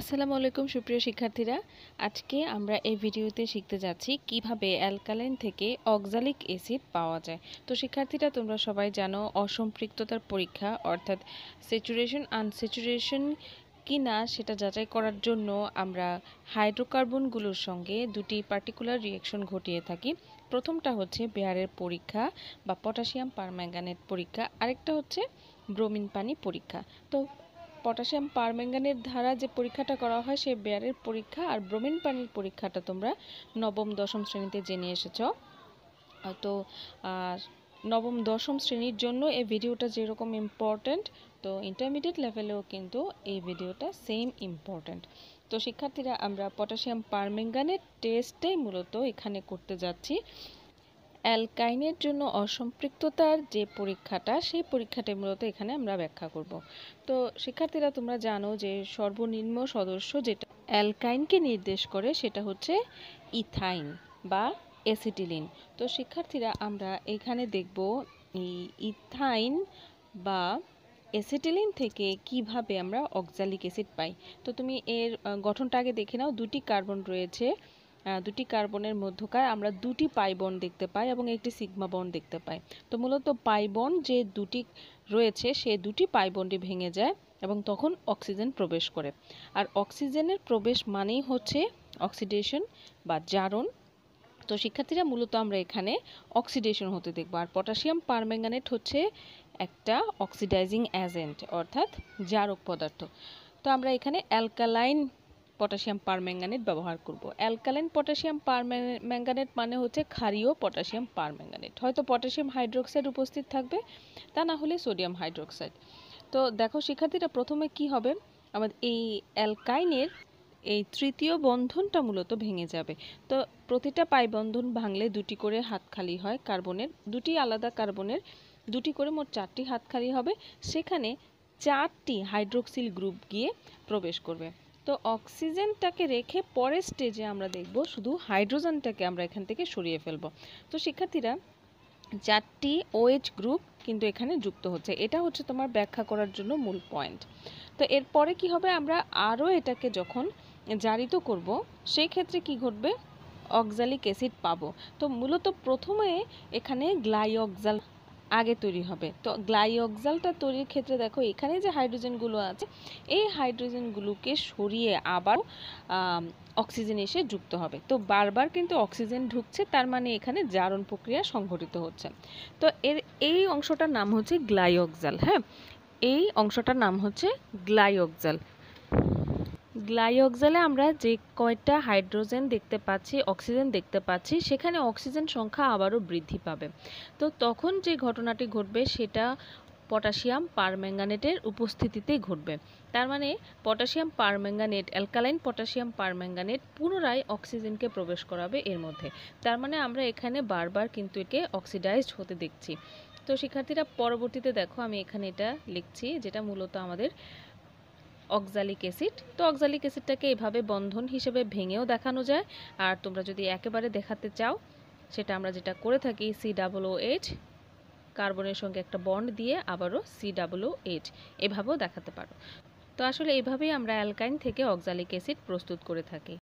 আসসালামু আলাইকুম সুপ্রিয় শিক্ষার্থীরা আজকে আমরা এই ভিডিওতে শিখতে যাচ্ছি কিভাবে অ্যালকালাইন থেকে অক্সালিক অ্যাসিড পাওয়া যায় তো শিক্ষার্থীরা তোমরা সবাই জানো অসম্পৃক্ততার পরীক্ষা অর্থাৎ স্যাচুরেশন আনস্যাচুরেশন কি না সেটা যাচাই করার জন্য আমরা হাইড্রোকার্বনগুলোর সঙ্গে দুটি পার্টিকুলার রিয়েকশন ঘটিয়ে থাকি প্রথমটা হচ্ছে বেহারের পরীক্ষা বা পটাশিয়াম পারম্যাঙ্গানেট পরীক্ষা আরেকটা হচ্ছে ব্রোমিন পানি পরীক্ষা তো পটাশিয়াম পারমেঙ্গানের ধারা যে পরীক্ষাটা করা হয় সেই বেয়ারের পরীক্ষা আর ব্রোমিন পানির পরীক্ষাটা তোমরা নবম দশম শ্রেণীতে জেনে এসেছ তো নবম দশম শ্রেণীর জন্য এই ভিডিওটা যেরকম ইম্পর্ট্যান্ট তো ইন্টারমিডিয়েট লেভেলেও কিন্তু এই ভিডিওটা সেম ইম্পর্ট্যান্ট তো শিক্ষার্থীরা আমরা পটাশিয়াম পারমেঙ্গানের টেস্টটাই মূলত এখানে করতে যাচ্ছি অ্যালকাইনের জন্য অসম্পৃক্ততার যে পরীক্ষাটা সেই পরীক্ষাটি মূলত এখানে আমরা ব্যাখ্যা করব তো শিক্ষার্থীরা তোমরা জানো যে সর্বনিম্ন সদস্য যেটা অ্যালকাইনকে নির্দেশ করে সেটা হচ্ছে ইথাইন বা এসিটিলিন তো শিক্ষার্থীরা আমরা এখানে দেখব ইথাইন বা এসিটিলিন থেকে কিভাবে আমরা অক্সালিক অ্যাসিড পাই তো তুমি এর গঠনটা আগে দেখে নাও দুটি কার্বন রয়েছে দুটি কার্বনের মধ্যকার আমরা দুটি পাই দেখতে পাই এবং একটি সিগমা বন দেখতে পাই তো মূলত পাই যে দুটি রয়েছে সে দুটি পাই ভেঙে যায় এবং তখন অক্সিজেন প্রবেশ করে আর অক্সিজেনের প্রবেশ মানেই হচ্ছে অক্সিডেশন বা জারণ তো শিক্ষার্থীরা মূলত আমরা এখানে অক্সিডেশন হতে দেখব আর পটাশিয়াম পারম্যাঙ্গানেট হচ্ছে একটা অক্সিডাইজিং এজেন্ট অর্থাৎ জারক পদার্থ তো আমরা এখানে অ্যালকালাইন পটাশিয়াম পারম্যাঙ্গানেট ব্যবহার করব। অ্যালকালাইন পটাশিয়াম পারম্যাঙ্গানেট মানে হচ্ছে ক্ষারীয় পটাশিয়াম পারম্যাঙ্গানেট হয়তো পটাশিয়াম হাইড্রোক্সাইড উপস্থিত থাকবে তা না হলে সোডিয়াম হাইড্রোক্সাইড তো দেখো শিক্ষার্থীরা প্রথমে কি হবে আমাদের এই অ্যালকাইনের এই তৃতীয় বন্ধনটা মূলত ভেঙে যাবে তো প্রতিটা পাই বন্ধন ভাঙলে দুটি করে হাত খালি হয় কার্বনের দুটি আলাদা কার্বনের দুটি করে মোট চারটি হাত খালি হবে সেখানে চারটি হাইড্রোক্সিল গ্রুপ গিয়ে প্রবেশ করবে তো অক্সিজেনটাকে রেখে পরের স্টেজে আমরা দেখব শুধু হাইড্রোজেনটাকে আমরা এখান থেকে সরিয়ে ফেলব তো শিক্ষার্থীরা চারটি ওএইচ গ্রুপ কিন্তু এখানে যুক্ত হচ্ছে এটা হচ্ছে তোমার ব্যাখ্যা করার জন্য মূল পয়েন্ট তো এরপরে কি হবে আমরা আরও এটাকে যখন জারিত করব সেই ক্ষেত্রে কি ঘটবে অক্সালিক অ্যাসিড পাবো তো মূলত প্রথমে এখানে গ্লাইঅক্সাল আগে তৈরি হবে তো গ্লাইঅক্সালটা তৈরির ক্ষেত্রে দেখো এখানে যে হাইড্রোজেনগুলো আছে এই হাইড্রোজেনগুলোকে সরিয়ে আবার অক্সিজেন এসে যুক্ত হবে তো বারবার কিন্তু অক্সিজেন ঢুকছে তার মানে এখানে জারণ প্রক্রিয়া সংঘটিত হচ্ছে তো এর এই অংশটার নাম হচ্ছে গ্লাইঅক্সাল হ্যাঁ এই অংশটার নাম হচ্ছে গ্লাইঅক্সাল গ্লাইঅক্সেলে আমরা যে কয়টা হাইড্রোজেন দেখতে পাচ্ছি অক্সিজেন দেখতে পাচ্ছি সেখানে অক্সিজেন সংখ্যা আবারও বৃদ্ধি পাবে তো তখন যে ঘটনাটি ঘটবে সেটা পটাশিয়াম পারম্যাঙ্গানেটের উপস্থিতিতে ঘটবে তার মানে potassium permanganate alkaline potassium permanganate পুনরায় অক্সিজেনকে প্রবেশ করাবে এর মধ্যে তার মানে আমরা এখানে বারবার কিন্তু একে অক্সিডাইজড হতে দেখছি তো শিক্ষার্থীরা পরবর্তীতে দেখো আমি এখানে এটা লিখছি যেটা মূলত আমাদের অক্সালিক অ্যাসিড তো অক্সালিক অ্যাসিডটাকে এইভাবে বন্ধন হিসেবে ভেঙেও দেখানো যায় আর তোমরা যদি একেবারে দেখাতে চাও সেটা আমরা যেটা করে থাকি সি ডাবলও এইচ কার্বনের সঙ্গে একটা বন্ড দিয়ে আবারও সি ডাবলও এইচ এভাবেও দেখাতে পারো তো আসলে এইভাবেই আমরা অ্যালকাইন থেকে অক্সালিক অ্যাসিড প্রস্তুত করে থাকি